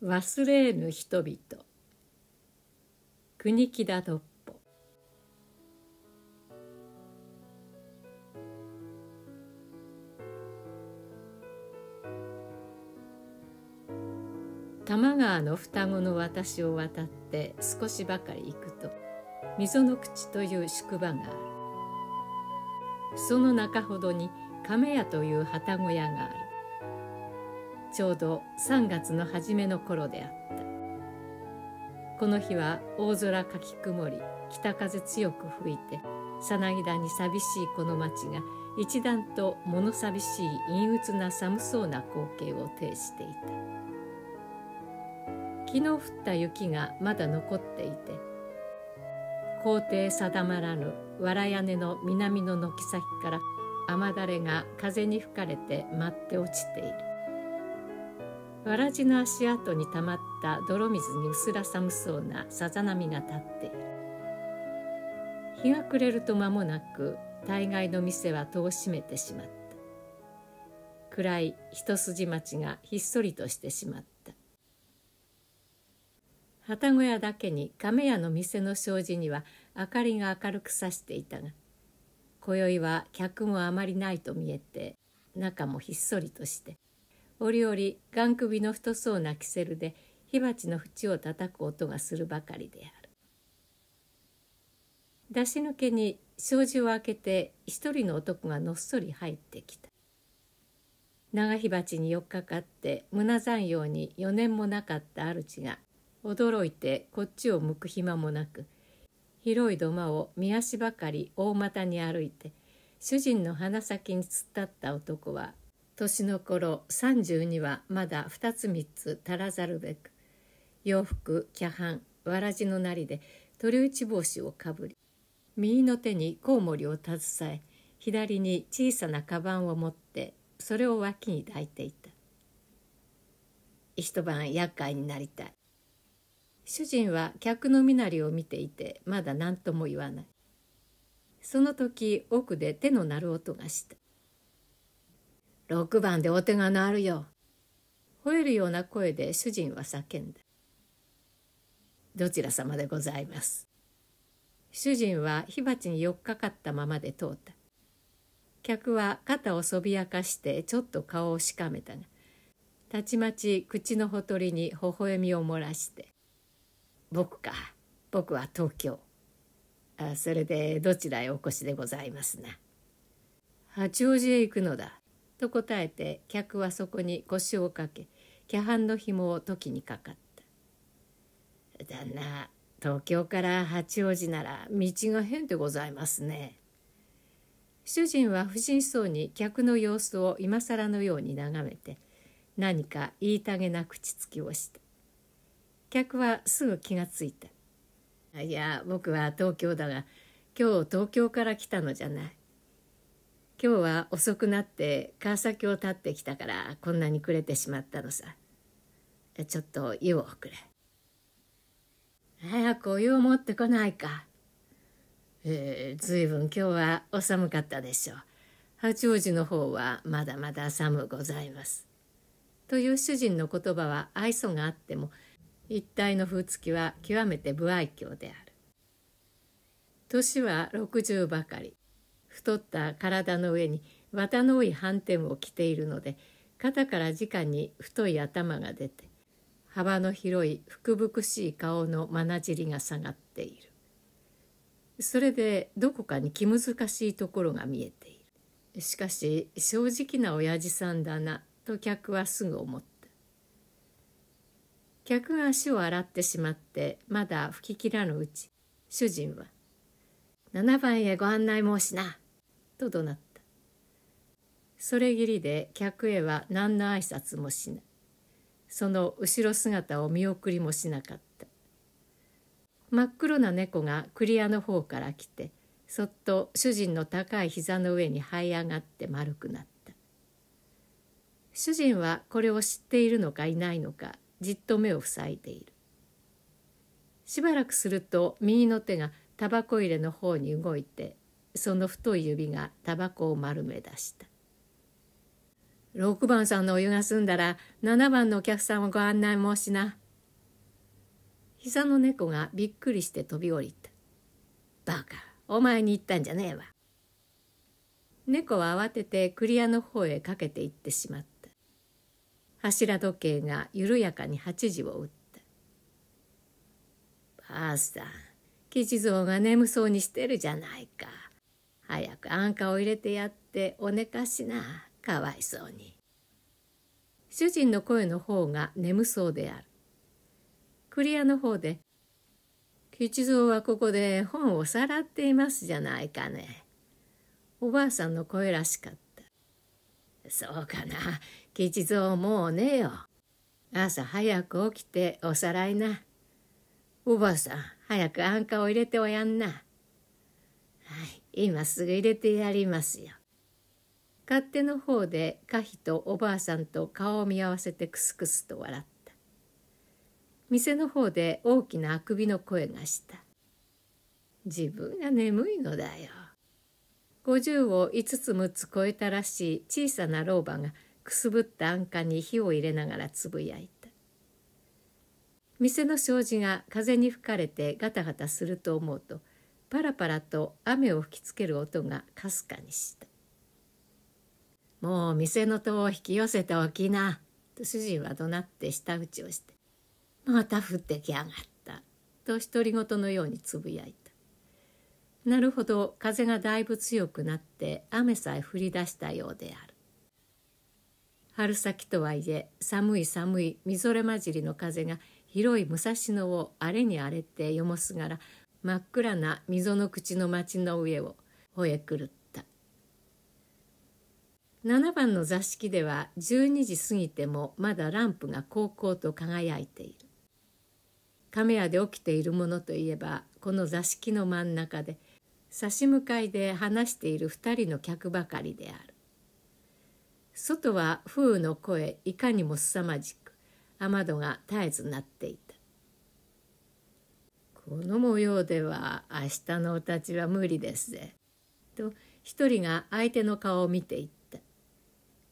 忘れぬ人々国木田突歩。多摩川の双子の私を渡って少しばかり行くと溝の口という宿場があるその中ほどに亀屋という旅籠屋があるちょうど3月の初めの頃であったこの日は大空かき曇り北風強く吹いてさなぎだに寂しいこの町が一段と物寂しい陰鬱な寒そうな光景を呈していた昨日降った雪がまだ残っていて皇帝定まらぬ藁屋根の南の軒先から雨だれが風に吹かれて舞って落ちているわらじの足跡にたまった泥水に薄ら寒そうなさざ波が立っている日が暮れると間もなく大概の店は戸を閉めてしまった暗い一筋町がひっそりとしてしまった旗小屋だけに亀屋の店の障子には明かりが明るくさしていたが今宵は客もあまりないと見えて中もひっそりとして折々眼首の太そうなキセルで火鉢の縁を叩く音がするばかりである出し抜けに障子を開けて一人の男がのっそり入ってきた長火鉢に寄っかかって胸残用に4年もなかった主が驚いてこっちを向く暇もなく広い土間を見足ばかり大股に歩いて主人の鼻先に突っ立った男は年の頃3 2はまだ2つ3つ足らざるべく洋服茶飯わらじのなりで鳥打ち帽子をかぶり右の手にコウモリを携え左に小さなカバンを持ってそれを脇に抱いていた一晩厄介になりたい主人は客の身なりを見ていてまだ何とも言わないその時奥で手の鳴る音がした6番でお手があるよ。吠えるような声で主人は叫んだ。どちら様でございます。主人は火鉢によっかかったままで通った。客は肩をそびやかしてちょっと顔をしかめたが、たちまち口のほとりに微笑みを漏らして、僕か、僕は東京。あそれでどちらへお越しでございますな。八王子へ行くのだ。と答えて客はそこに腰をかけ脚ャの紐を時にかかった「旦那東京から八王子なら道が変でございますね」主人は不審そうに客の様子を今更のように眺めて何か言いたげな口つきをした客はすぐ気がついた「いや僕は東京だが今日東京から来たのじゃない今日は遅くなって川崎を立ってきたからこんなに暮れてしまったのさちょっと湯をくれ早くお湯を持ってこないかえー、ずいぶん今日はお寒かったでしょう八王子の方はまだまだ寒ございます」という主人の言葉は愛想があっても一体の風月は極めて不愛嬌である年は60ばかり太った体の上に綿の多い斑点を着ているので肩から直に太い頭が出て幅の広い福々しい顔のまなじりが下がっているそれでどこかに気難しいところが見えているしかし正直な親父さんだなと客はすぐ思った客が足を洗ってしまってまだ吹き切らぬうち主人は「7番へご案内申しな」と怒鳴ったそれぎりで客へは何の挨拶もしないその後ろ姿を見送りもしなかった真っ黒な猫が栗屋の方から来てそっと主人の高い膝の上に這い上がって丸くなった主人はこれを知っているのかいないのかじっと目を塞いでいるしばらくすると右の手がタバコ入れの方に動いてその太い指がタバコを丸め出した6番さんのお湯が済んだら7番のお客さんをご案内申しな膝の猫がびっくりして飛び降りたバカお前に言ったんじゃねえわ猫は慌ててクリアの方へかけて行ってしまった柱時計が緩やかに8時を打ったばあさん吉蔵が眠そうにしてるじゃないか早く安価を入れてやってお寝かしなかわいそうに主人の声の方が眠そうであるクリアの方で「吉蔵はここで本をさらっていますじゃないかね」おばあさんの声らしかった「そうかな吉蔵もうねえよ朝早く起きておさらいなおばあさん早く安価を入れておやんな」今すぐ入れてやりますよ。勝手の方で可否とおばあさんと顔を見合わせてクスクスと笑った。店の方で大きなあくびの声がした。自分が眠いのだよ。50を5つ6つ超えたらしい小さな老婆がくすぶった安価に火を入れながらつぶやいた。店の障子が風に吹かれてガタガタすると思うとパラパラと雨を吹きつける音がかすかにしたもう店の戸を引き寄せておきな」と主人は怒鳴って舌打ちをして「また降ってきやがった」と独り言のようにつぶやいたなるほど風がだいぶ強くなって雨さえ降り出したようである春先とはいえ寒い寒いみぞれ混じりの風が広い武蔵野を荒れに荒れてよもすがら真っ暗な溝の口の町の上を吠え狂った7番の座敷では12時過ぎてもまだランプがこうこうと輝いている亀屋で起きているものといえばこの座敷の真ん中で差し向かいで話している2人の客ばかりである外は風雨の声いかにもすさまじく雨戸が絶えず鳴っていたこの模様では明日のお立ちは無理ですぜ」と一人が相手の顔を見ていった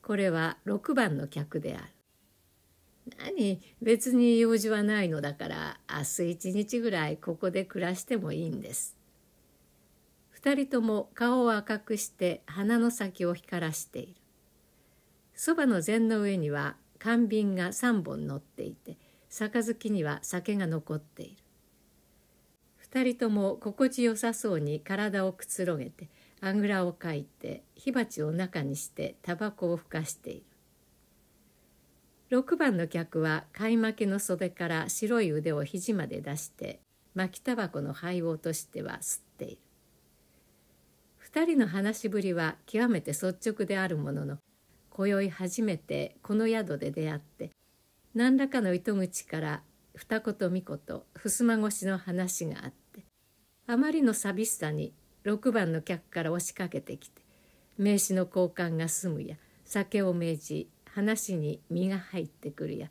これは6番の客である何別に用事はないのだから明日一日ぐらいここで暮らしてもいいんです2人とも顔を赤くして鼻の先を光らしているそばの膳の上には缶瓶が3本乗っていて杯には酒が残っている2人とも心地よさそうに体をくつろげてあぐらをかいて火鉢を中にしてタバコをふかしている6番の客は買い負けの袖から白い腕を肘まで出して巻きタバコの灰を落としては吸っている2人の話しぶりは極めて率直であるものの今宵初めてこの宿で出会って何らかの糸口から二言三言ふすま越しの話があった。あまりの寂しさに6番の客から押しかけてきて名刺の交換が済むや酒を命じ話に身が入ってくるや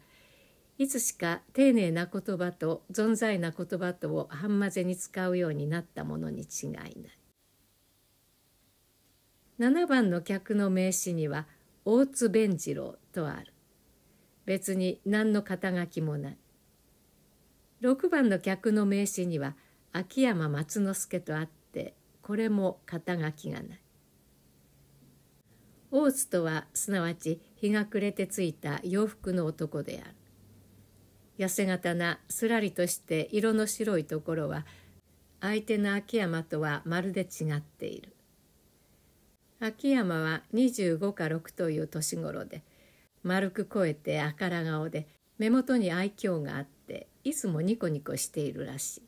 いつしか丁寧な言葉と存在な言葉とを半混ぜに使うようになったものに違いない7番の客の名刺には大津弁次郎とある別に何の肩書きもない6番の客の名刺には秋山松之助と会ってこれも肩書きがない大津とはすなわち日が暮れてついた洋服の男である痩せ型なすらりとして色の白いところは相手の秋山とはまるで違っている秋山は25か6という年頃で丸く肥えてあから顔で目元に愛嬌があっていつもニコニコしているらしい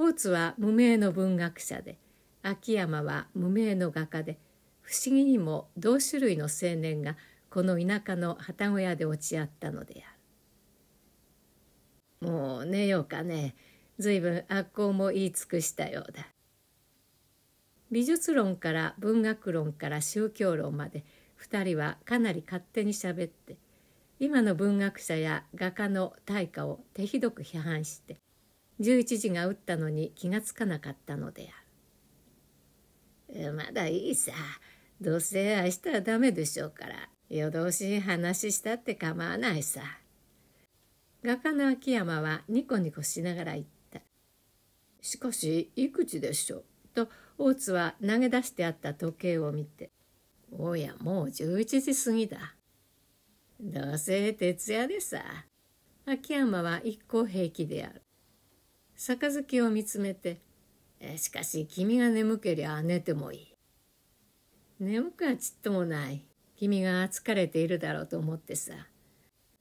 大津は無名の文学者で秋山は無名の画家で不思議にも同種類の青年がこの田舎の旗小屋で落ち合ったのである。もう寝ようかね。ずいぶん悪行も言い尽くしたようだ。美術論から文学論から宗教論まで2人はかなり勝手にしゃべって今の文学者や画家の対価を手ひどく批判して11時が打ったのに気がつかなかったのである。まだいいさ。どうせ明日はダメでしょうから、夜通し話したって構わないさ。画家の秋山はニコニコしながら言った。しかし、いくつでしょう。と、大津は投げ出してあった時計を見て。おや、もう11時過ぎだ。どうせ徹夜でさ。秋山は一向平気である。杯を見つめて「しかし君が眠けりゃ寝てもいい」「眠くはちっともない君が疲れているだろうと思ってさ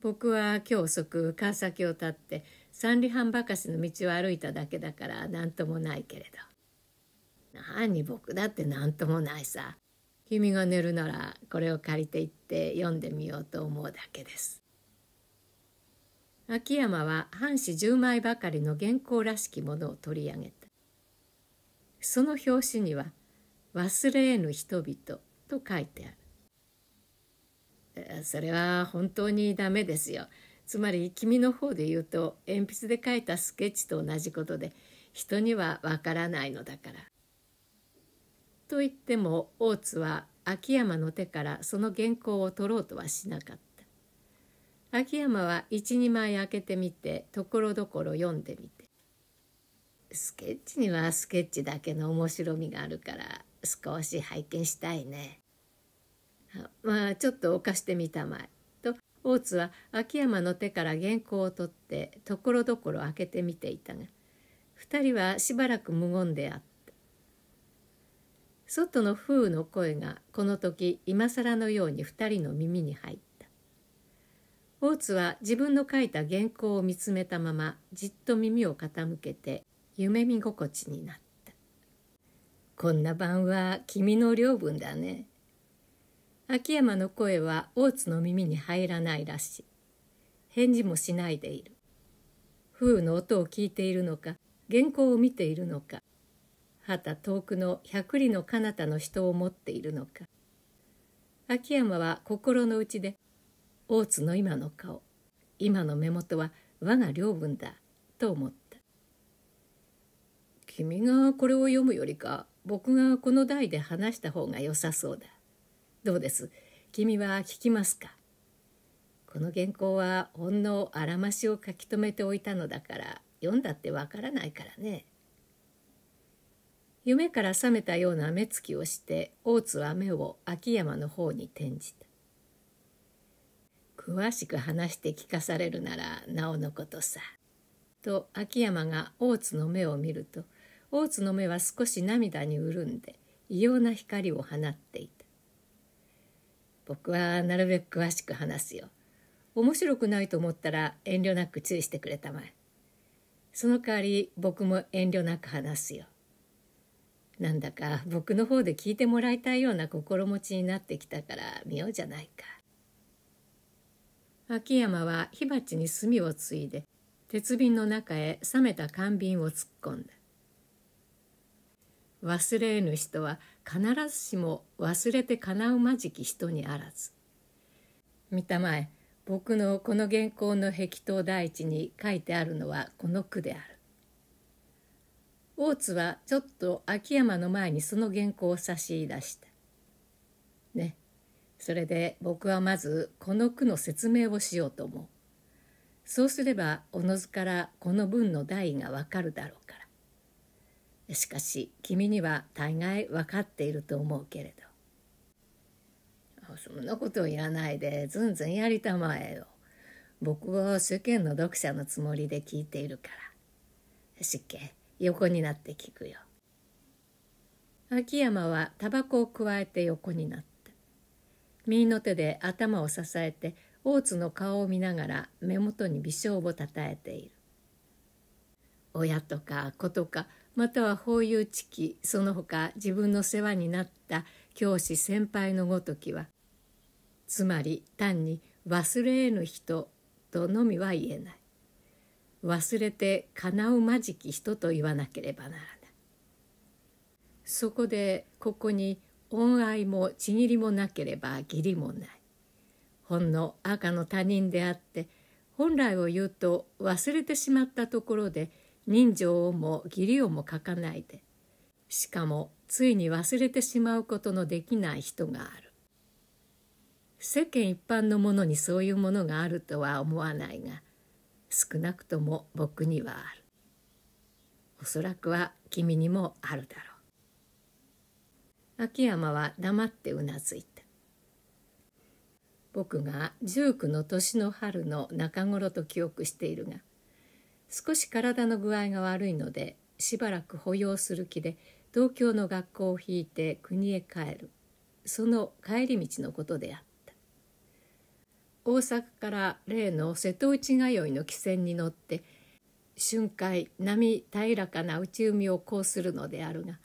僕は今日遅く川崎を立って三里半ばかしの道を歩いただけだから何ともないけれど何僕だって何ともないさ君が寝るならこれを借りて行って読んでみようと思うだけです秋山は半紙10枚ばかりの原稿らしきものを取り上げたその表紙には「忘れ得ぬ人々」と書いてあるそれは本当にダメですよ。つまり君の方で言うと鉛筆で書いたスケッチと同じことで人にはわからないのだから。と言っても大津は秋山の手からその原稿を取ろうとはしなかった。秋山は一二枚開けてみてところどころ読んでみてスケッチにはスケッチだけの面白みがあるから少し拝見したいねまあちょっと犯してみたまえと大津は秋山の手から原稿を取ってところどころ開けてみていたが二人はしばらく無言であった外の風の声がこの時今更のように二人の耳に入った大津は自分の書いた原稿を見つめたままじっと耳を傾けて夢見心地になったこんな晩は君の領分だね秋山の声は大津の耳に入らないらしい返事もしないでいる風雨の音を聞いているのか原稿を見ているのかはた遠くの百里の彼方の人を持っているのか秋山は心の内で大津の今の顔今の目元は我が領分だと思った君がこれを読むよりか僕がこの台で話した方が良さそうだどうです君は聞きますかこの原稿はほんのあらましを書き留めておいたのだから読んだってわからないからね夢から覚めたような目つきをして大津は目を秋山の方に転じた詳しく話して聞かされるならなおのことさ。と秋山が大津の目を見ると大津の目は少し涙に潤んで異様な光を放っていた。僕はなるべく詳しく話すよ。面白くないと思ったら遠慮なく注意してくれたまえ。その代わり僕も遠慮なく話すよ。なんだか僕の方で聞いてもらいたいような心持ちになってきたから見ようじゃないか。秋山は火鉢に炭をついで鉄瓶の中へ冷めた缶瓶を突っ込んだ忘れぬ人は必ずしも忘れて叶うまじき人にあらず見たまえ僕のこの原稿の壁頭第一に書いてあるのはこの句である大津はちょっと秋山の前にその原稿を差し出したそれで僕はまずこの句の説明をしようと思う。そうすればおのずからこの文の代がわかるだろうから。しかし君には大概分かっていると思うけれど。そんなことを言わないでずんずんやりたまえよ。僕は世間の読者のつもりで聞いているから。失け。横になって聞くよ。秋山はタバコをくわえて横になった。右の手で頭を支えて大津の顔を見ながら目元に微笑をたたえている親とか子とかまたは法有地期その他自分の世話になった教師先輩のごときはつまり単に忘れ得ぬ人とのみは言えない忘れて叶うまじき人と言わなければならないそこでここに恩愛もちぎりもなければ義理もないほんの赤の他人であって本来を言うと忘れてしまったところで人情をも義理をも書かないでしかもついに忘れてしまうことのできない人がある世間一般のものにそういうものがあるとは思わないが少なくとも僕にはあるおそらくは君にもあるだろう秋山は黙ってうなずいた僕が19の年の春の中頃と記憶しているが少し体の具合が悪いのでしばらく保養する気で東京の学校を引いて国へ帰るその帰り道のことであった大阪から例の瀬戸内通いの汽船に乗って瞬間波平らかな内海をこうするのであるが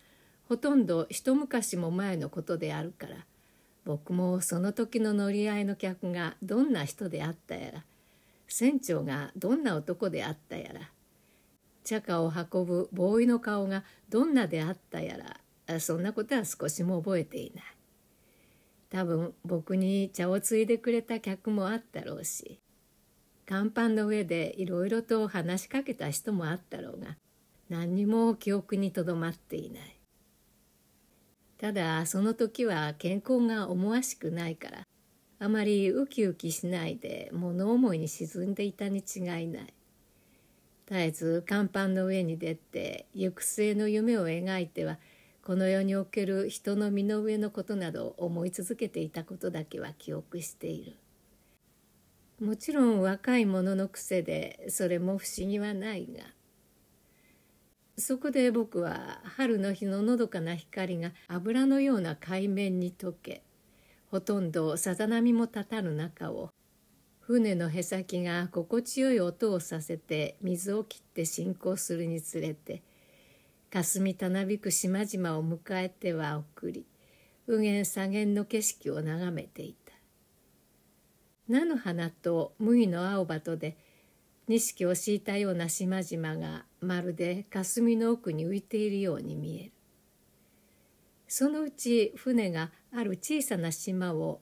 ほとんど一昔も前のことであるから僕もその時の乗り合いの客がどんな人であったやら船長がどんな男であったやら茶貨を運ぶボーイの顔がどんなであったやらそんなことは少しも覚えていない多分僕に茶をついでくれた客もあったろうし甲板の上でいろいろと話しかけた人もあったろうが何にも記憶にとどまっていないただその時は健康が思わしくないからあまりウキウキしないで物思いに沈んでいたに違いない絶えず甲板の上に出て行く末の夢を描いてはこの世における人の身の上のことなどを思い続けていたことだけは記憶しているもちろん若い者の癖でそれも不思議はないがそこで僕は春の日ののどかな光が油のような海面に溶けほとんどさざ波も立たぬ中を船のへさきが心地よい音をさせて水を切って進行するにつれて霞たなびく島々を迎えては送り右舷左舷の景色を眺めていた菜の花と麦の青葉とで錦を敷いたような島々がまるで霞の奥に浮いているように見えるそのうち船がある小さな島を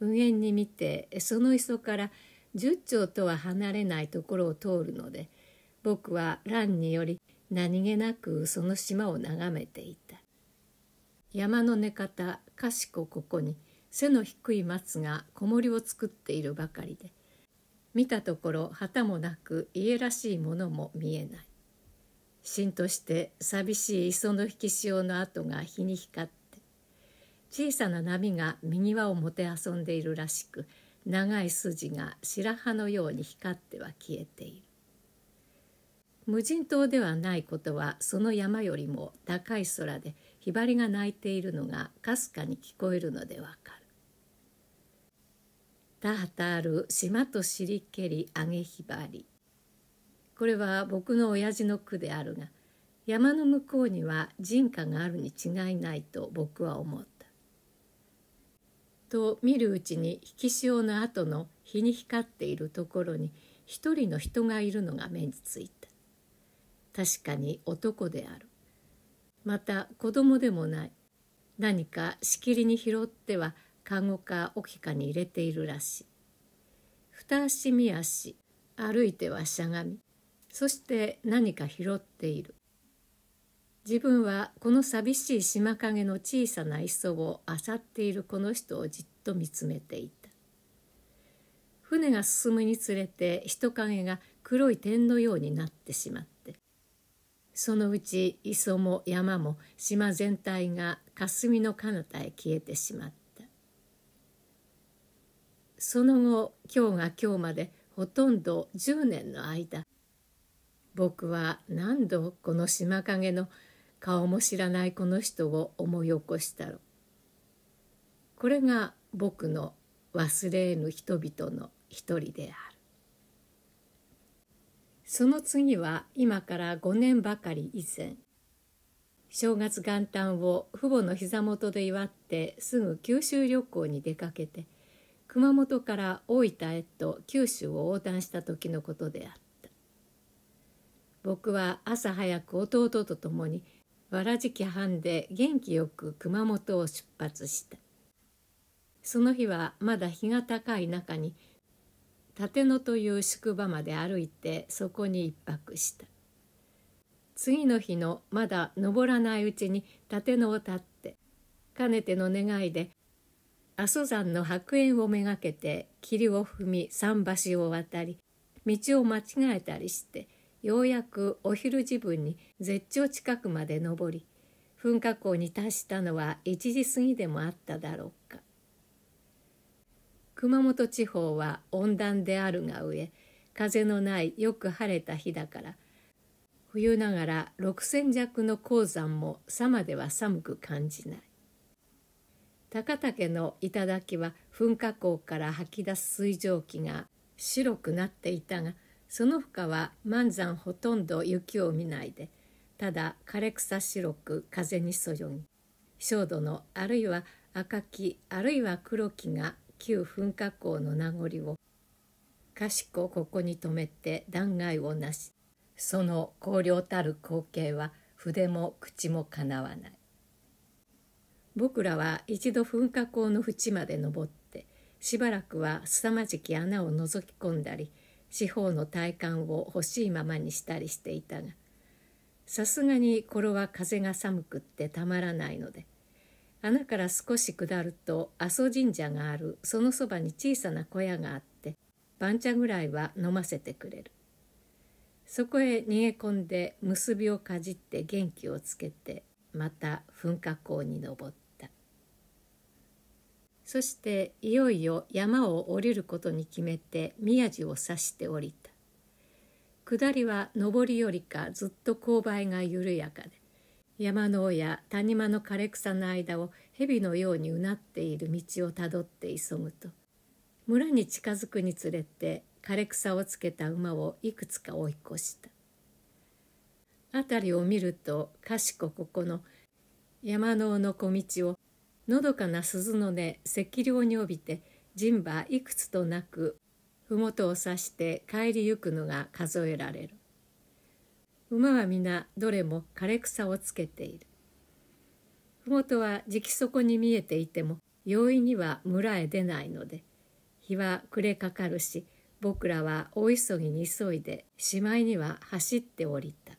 右縁に見てその磯から十丁とは離れないところを通るので僕は蘭により何気なくその島を眺めていた山の寝方かしこここに背の低い松が子守を作っているばかりで見たところ旗もなく家らしいものも見えないしんとして寂しい磯の引き潮の跡が日に光って小さな波が右輪をもてあそんでいるらしく長い筋が白羽のように光っては消えている無人島ではないことはその山よりも高い空でひばりが鳴いているのがかすかに聞こえるのでわかる田畑る島としりけりあげひばり」これは僕の親父の句であるが山の向こうには人家があるに違いないと僕は思った。と見るうちに引き潮の後の日に光っているところに一人の人がいるのが目についた。確かに男である。また子供でもない。何かしきりに拾ってはカゴか置きかに入れているらしい二足見足歩いてはしゃがみそして何か拾っている自分はこの寂しい島影の小さな磯を漁っているこの人をじっと見つめていた船が進むにつれて人影が黒い点のようになってしまってそのうち磯も山も島全体が霞の彼方へ消えてしまったその後今日が今日までほとんど10年の間僕は何度この島影の顔も知らないこの人を思い起こしたろこれが僕の忘れぬ人々の一人であるその次は今から5年ばかり以前正月元旦を父母の膝元で祝ってすぐ九州旅行に出かけて「熊本から大分へと九州を横断した時のことであった僕は朝早く弟と共にわらじき半で元気よく熊本を出発したその日はまだ日が高い中に立野という宿場まで歩いてそこに一泊した次の日のまだ登らないうちに立野を立ってかねての願いで阿蘇山の白煙をめがけて霧を踏み桟橋を渡り道を間違えたりしてようやくお昼時分に絶頂近くまで登り噴火口に達したのは1時過ぎでもあっただろうか熊本地方は温暖であるが上風のないよく晴れた日だから冬ながら6,000弱の鉱山もさまでは寒く感じない高岳の頂は噴火口から吐き出す水蒸気が白くなっていたがその他は満山ほとんど雪を見ないでただ枯れ草白く風にそよぎ焦土のあるいは赤きあるいは黒木が旧噴火口の名残をかしこここに留めて断崖をなしその荒涼たる光景は筆も口もかなわない。僕らは一度噴火口の縁まで登ってしばらくは凄まじき穴を覗き込んだり四方の体感を欲しいままにしたりしていたがさすがにこれは風が寒くってたまらないので穴から少し下ると阿蘇神社があるそのそばに小さな小屋があって番茶ぐらいは飲ませてくれるそこへ逃げ込んで結びをかじって元気をつけてまた噴火口に登った。そしていよいよ山を下りることに決めて宮地を指して降りた下りは上りよりかずっと勾配が緩やかで山の尾や谷間の枯れ草の間を蛇のようにうなっている道をたどって急ぐと村に近づくにつれて枯れ草をつけた馬をいくつか追い越した辺りを見るとかしこここの山の尾の小道をのどかな鈴の音赤涼に帯びて人馬いくつとなく麓を指して帰りゆくのが数えられる馬は皆どれも枯れ草をつけている麓はじき底に見えていても容易には村へ出ないので日は暮れかかるし僕らは大急ぎに急いでしまいには走って降りた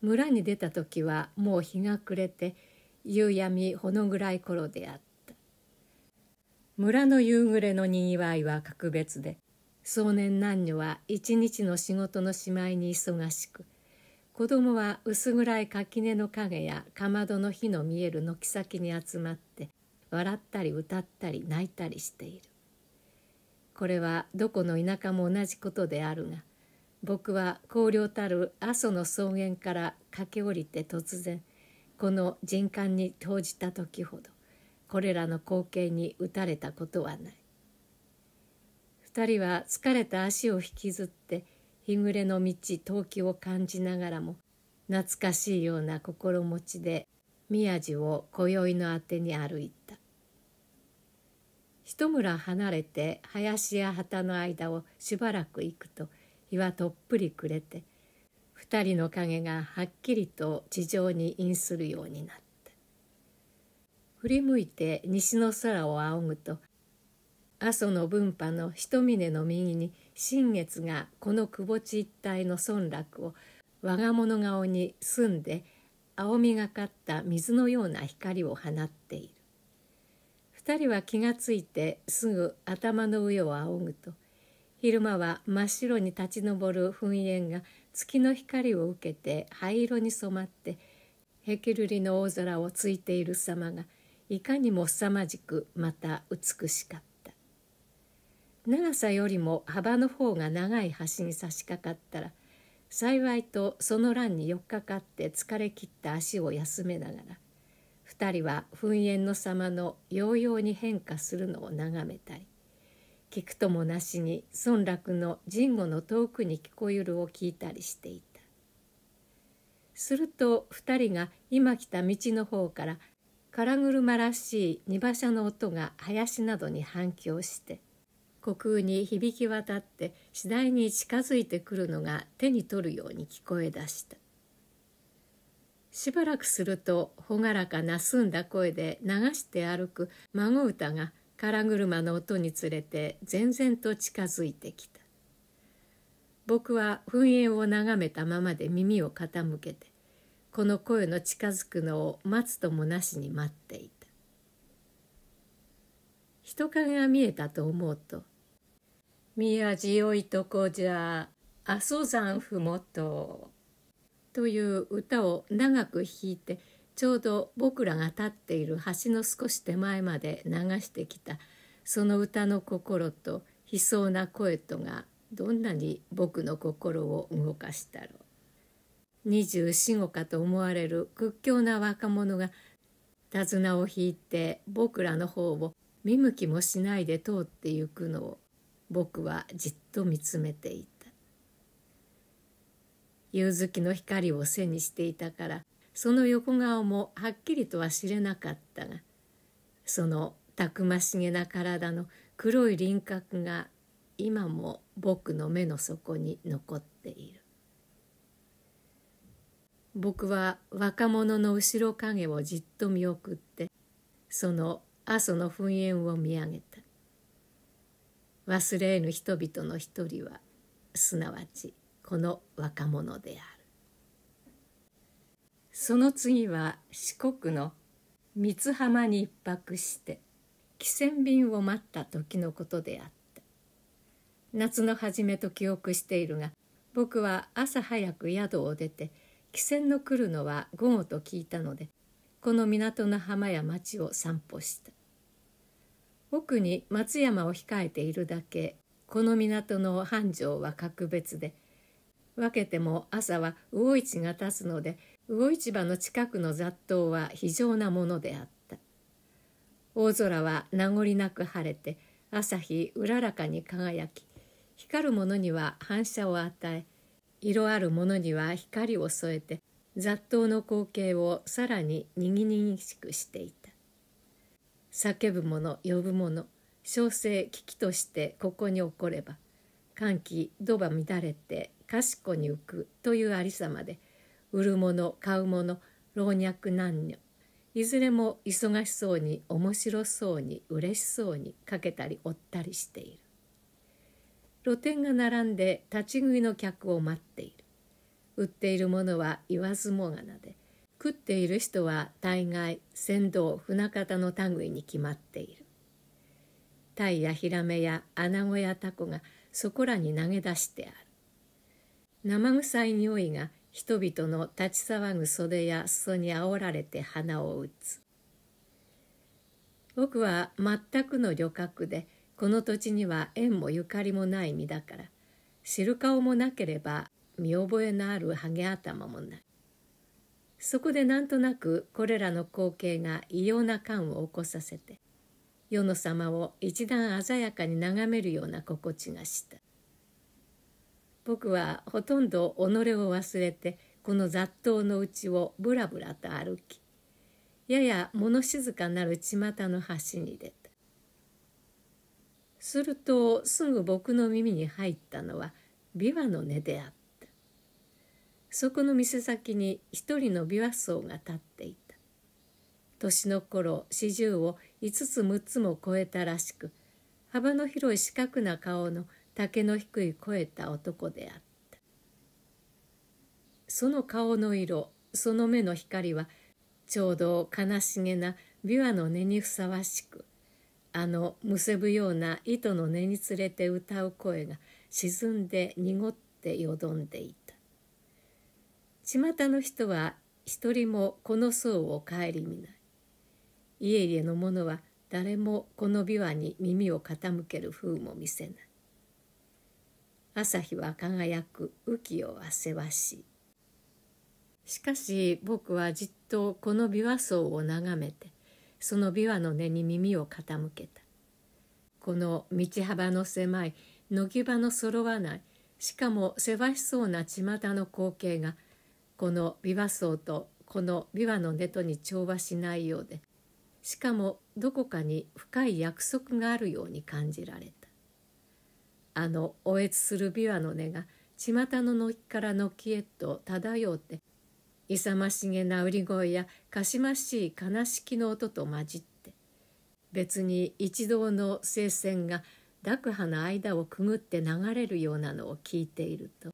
村に出た時はもう日が暮れて夕闇ほの暗い頃であった村の夕暮れのにぎわいは格別で少年男女は一日の仕事のしまいに忙しく子供は薄暗い垣根の影やかまどの火の見える軒先に集まって笑ったり歌ったり泣いたりしているこれはどこの田舎も同じことであるが僕は荒涼たる阿蘇の草原から駆け下りて突然この人間に投じた時ほどこれらの光景に打たれたことはない2人は疲れた足を引きずって日暮れの道陶器を感じながらも懐かしいような心持ちで宮地を今宵のあてに歩いた一村離れて林や旗の間をしばらく行くと日はとっぷり暮れて2人の影がはっきりと地上に因するようになった振り向いて西の空を仰ぐと阿蘇の分派の一峰の右に新月がこの窪地一帯の村落を我が物顔に澄んで青みがかった水のような光を放っている2人は気がついてすぐ頭の上を仰ぐと昼間は真っ白に立ち上る噴煙が月の光を受けて灰色に染まってヘケルリの大空をついている様がいかにも凄まじくまた美しかった長さよりも幅の方が長い橋に差し掛かったら幸いとその乱に寄っかかって疲れ切った足を休めながら二人は噴煙の様の揚々に変化するのを眺めたり聞くともなしに孫楽の神護の遠くに聞こえるを聞いたりしていたすると2人が今来た道の方から空車らしい荷馬車の音が林などに反響して虚空に響き渡って次第に近づいてくるのが手に取るように聞こえだしたしばらくすると朗らかな澄んだ声で流して歩く孫歌が空車の音につれて全然と近づいてきた僕は噴煙を眺めたままで耳を傾けてこの声の近づくのを待つともなしに待っていた人影が見えたと思うと「宮地よいとこじゃ阿蘇山ふもと」という歌を長く弾いて「ちょうど僕らが立っている橋の少し手前まで流してきたその歌の心と悲壮な声とがどんなに僕の心を動かしたろう。二十四五かと思われる屈強な若者が手綱を引いて僕らの方を見向きもしないで通ってゆくのを僕はじっと見つめていた。夕月の光を背にしていたからその横顔もはっきりとは知れなかったがそのたくましげな体の黒い輪郭が今も僕の目の底に残っている僕は若者の後ろ影をじっと見送ってその阿蘇の噴煙を見上げた忘れ得ぬ人々の一人はすなわちこの若者である。その次は四国の三津浜に一泊して汽船便を待った時のことであった夏の初めと記憶しているが僕は朝早く宿を出て汽船の来るのは午後と聞いたのでこの港の浜や町を散歩した奥に松山を控えているだけこの港の繁盛は格別で分けても朝は魚市が立つので魚市場の近くの雑踏は非常なものであった大空は名残なく晴れて朝日うららかに輝き光るものには反射を与え色あるものには光を添えて雑踏の光景をさらににぎにぎしくしていた叫ぶ者呼ぶ者小生危機としてここに起これば歓喜土場乱れてかしこに浮くというありさまで「売るもの買うもの老若男女いずれも忙しそうに面白そうに嬉しそうにかけたり追ったりしている露店が並んで立ち食いの客を待っている売っているものは言わずもがなで食っている人は大概船頭船方の類に決まっているタイやヒラメやアナゴやタコがそこらに投げ出してある生臭い匂いが人々の立ち騒ぐ袖や裾に煽られて花を打つ僕は全くの旅客でこの土地には縁もゆかりもない身だから知る顔もなければ見覚えのあるハゲ頭もないそこでなんとなくこれらの光景が異様な感を起こさせて世の様を一段鮮やかに眺めるような心地がした僕はほとんど己を忘れてこの雑踏のうちをぶらぶらと歩きやや物静かなる巷の端に出たするとすぐ僕の耳に入ったのは琵琶の音であったそこの店先に一人の琵琶僧が立っていた年の頃四十を5つ6つも超えたらしく幅の広い四角な顔の竹の低い肥えた男であったその顔の色その目の光はちょうど悲しげな琵琶の音にふさわしくあのむせぶような糸の根につれて歌う声が沈んで濁ってよどんでいた巷の人は一人もこの層を顧みない家々の者は誰もこの琵琶に耳を傾ける風も見せない朝日は輝く雨季をせわししかし僕はじっとこの琵琶層を眺めてその琵琶の根に耳を傾けたこの道幅の狭い乃木場のそろわないしかもせわしそうな巷の光景がこの琵琶層とこの琵琶の音とに調和しないようでしかもどこかに深い約束があるように感じられたあの嗚咽する琵琶の音が巷の軒から軒へと漂って勇ましげな売り声やかしましい悲しきの音と混じって別に一同の聖戦が濁波の間をくぐって流れるようなのを聞いていると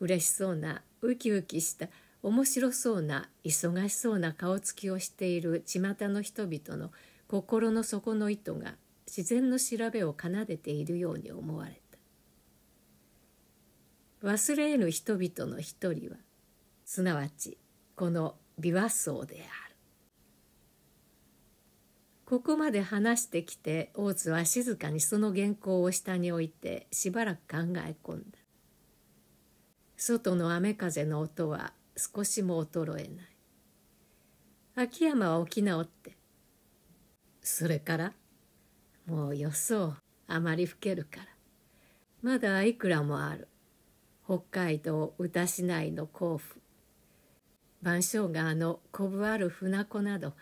嬉しそうなウキウキした面白そうな忙しそうな顔つきをしている巷の人々の心の底の糸が自然の調べを奏でているように思われた忘れ得ぬ人々の一人はすなわちこの琵琶僧であるここまで話してきて大津は静かにその原稿を下に置いてしばらく考え込んだ外の雨風の音は少しも衰えない秋山は起き直って「それから?」もうよそうあまり老けるからまだいくらもある北海道宇多市内の甲府万象川のこぶある船子など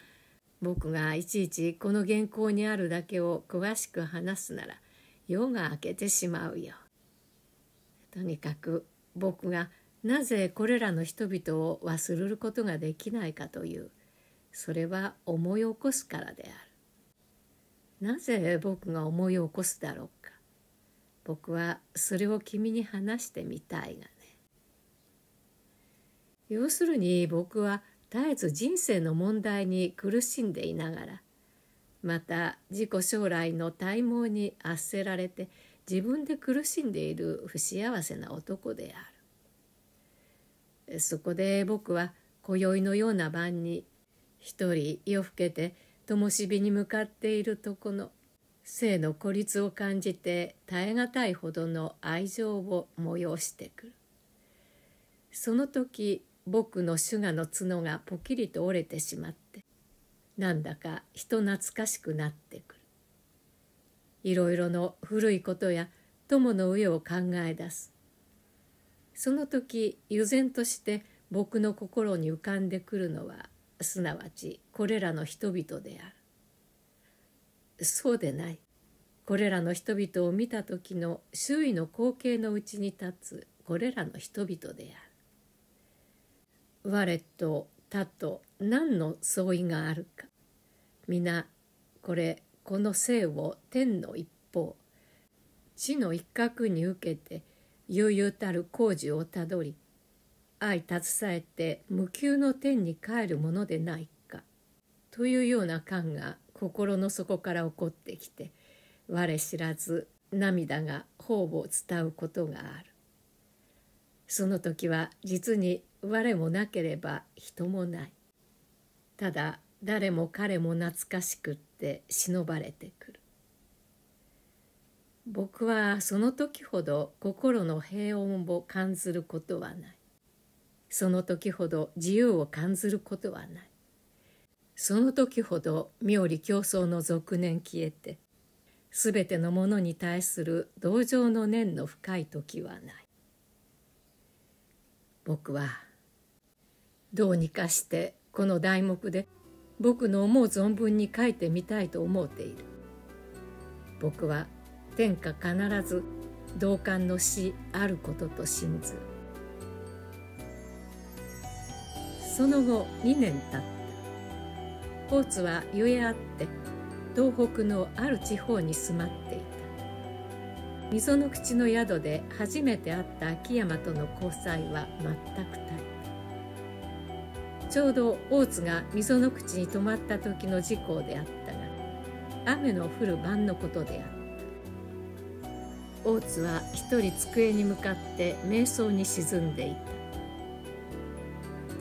僕がいちいちこの原稿にあるだけを詳しく話すなら夜が明けてしまうよ。とにかく僕がなぜこれらの人々を忘れることができないかというそれは思い起こすからである。なぜ僕が思い起こすだろうか僕はそれを君に話してみたいがね要するに僕は絶えず人生の問題に苦しんでいながらまた自己将来の体毛に圧せられて自分で苦しんでいる不幸せな男であるそこで僕は今宵のような晩に一人夜更けて灯火に向かっているとこの生の孤立を感じて耐え難いほどの愛情を催してくるその時僕の手話の角がポキリと折れてしまってなんだか人懐かしくなってくるいろいろの古いことや友の上を考え出すその時悠然として僕の心に浮かんでくるのはすなわちこれらの人々であるそうでないこれらの人々を見た時の周囲の光景のうちに立つこれらの人々である我と他と何の相違があるか皆これこの性を天の一方地の一角に受けて悠々たる工事をたどり相携えて無給の天に帰るものでないというような感が心の底から起こってきて我知らず涙が頬を伝うことがあるその時は実に我もなければ人もないただ誰も彼も懐かしくって忍ばれてくる僕はその時ほど心の平穏を感ずることはないその時ほど自由を感ずることはないその時ほど妙理競争の俗念消えてすべてのものに対する同情の念の深い時はない僕はどうにかしてこの題目で僕の思う存分に書いてみたいと思うている僕は天下必ず同感の死あることと信ずその後2年経った大津はゆえあって東北のある地方に住まっていた溝の口の宿で初めて会った秋山との交際は全くたいちょうど大津が溝の口に泊まった時の事故であったが雨の降る晩のことであった大津は一人机に向かって瞑想に沈んでいた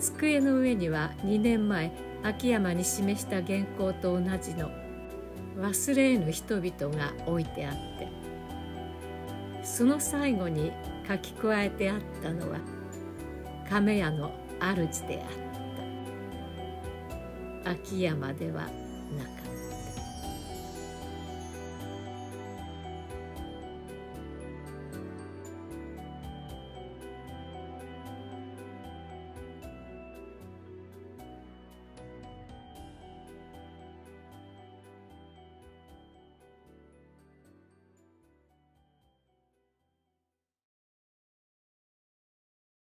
机の上には2年前秋山に示した原稿と同じの忘れぬ人々が置いてあってその最後に書き加えてあったのは亀屋の主であった秋山ではなかった。